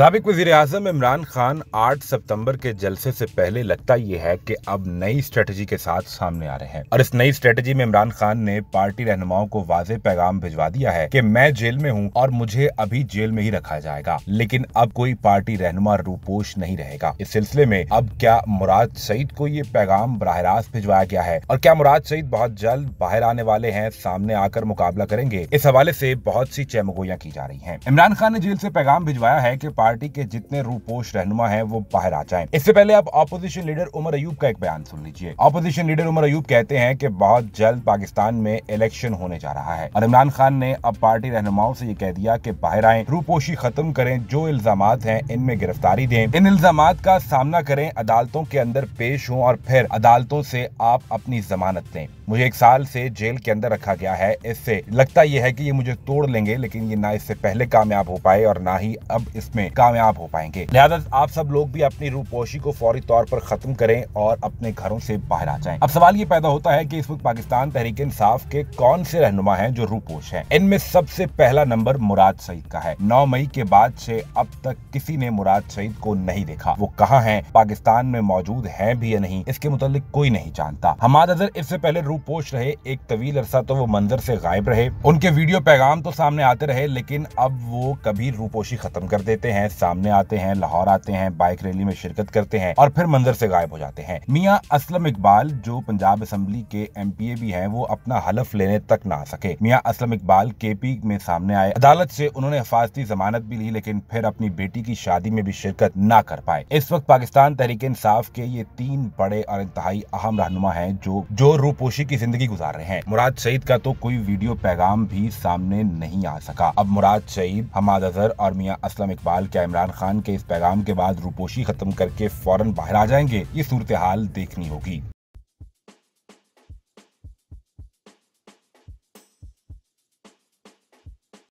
सबक वजीर अजम इमरान खान 8 सितंबर के जलसे से पहले लगता ये है कि अब नई स्ट्रेटजी के साथ सामने आ रहे हैं और इस नई स्ट्रेटजी में इमरान खान ने पार्टी रहनुमाओं को वाजे पैगाम भिजवा दिया है कि मैं जेल में हूँ और मुझे अभी जेल में ही रखा जाएगा लेकिन अब कोई पार्टी रहनुमा रूपोश नहीं रहेगा इस सिलसिले में अब क्या मुराद सईद को ये पैगाम बरह रास्त भिजवाया गया है और क्या मुराद सईद बहुत जल्द बाहर आने वाले है सामने आकर मुकाबला करेंगे इस हवाले ऐसी बहुत सी चैमगोयां की जा रही है इमरान खान ने जेल ऐसी पैगाम भिजवाया है की पार्टी के जितने रूपोश रहनुमा है वो बाहर आ जाए इससे पहले आप ऑपोजिशन लीडर उमर अयूब का एक बयान सुन लीजिए ऑपोजिशन लीडर उमर अयूब कहते हैं की बहुत जल्द पाकिस्तान में इलेक्शन होने जा रहा है और इमरान खान ने अब पार्टी रहनुमाओं से ये कह दिया की बाहर आए रूपोशी खत्म करें जो इल्जाम है इनमें गिरफ्तारी दें इन इल्जाम का सामना करें अदालतों के अंदर पेश हों और फिर अदालतों से आप अपनी जमानत दें मुझे एक साल से जेल के अंदर रखा गया है इससे लगता यह है कि ये मुझे तोड़ लेंगे लेकिन ये ना इससे पहले कामयाब हो पाए और ना ही अब इसमें कामयाब हो पाएंगे लिहाजा आप सब लोग भी अपनी रूपोशी को फौरी तौर पर खत्म करें और अपने घरों से बाहर आ जाए अब सवाल ये पैदा होता है की इस वक्त पाकिस्तान तहरीक इंसाफ के कौन से रहनुमा है जो रूपोश है इनमें सबसे पहला नंबर मुराद सईद का है नौ मई के बाद से अब तक किसी ने मुराद सईद को नहीं देखा वो कहाँ है पाकिस्तान में मौजूद है भी या नहीं इसके मुतालिक कोई नहीं जानता हमारा इससे पहले रूप पोष रहे एक तवील अरसा तो वो मंजर से गायब रहे उनके वीडियो पैगाम तो सामने आते रहे लेकिन अब वो कभी रूपोशी खत्म कर देते हैं सामने आते हैं लाहौर आते हैं बाइक रैली में शिरकत करते हैं और फिर मंजर से गायब हो जाते हैं मियाँ असलम इकबाल जो पंजाब असम्बली के एम भी है वो अपना हलफ लेने तक ना आ सके मियाँ असलम इकबाल के में सामने आए अदालत से उन्होंने हिफाजती जमानत भी ली लेकिन फिर अपनी बेटी की शादी में भी शिरकत ना कर पाए इस वक्त पाकिस्तान तहरीक इंसाफ के ये तीन बड़े और इंतहाई अहम रहनुमा है जो जो रूपोशी की जिंदगी गुजार रहे हैं मुराद सईद का तो कोई वीडियो पैगाम भी सामने नहीं आ सका अब मुराद सईद हमाद अजहर और मियाँ असलम इकबाल क्या इमरान खान के इस पैगाम के बाद रूपोशी खत्म करके फौरन बाहर आ जाएंगे ये सूरत हाल देखनी होगी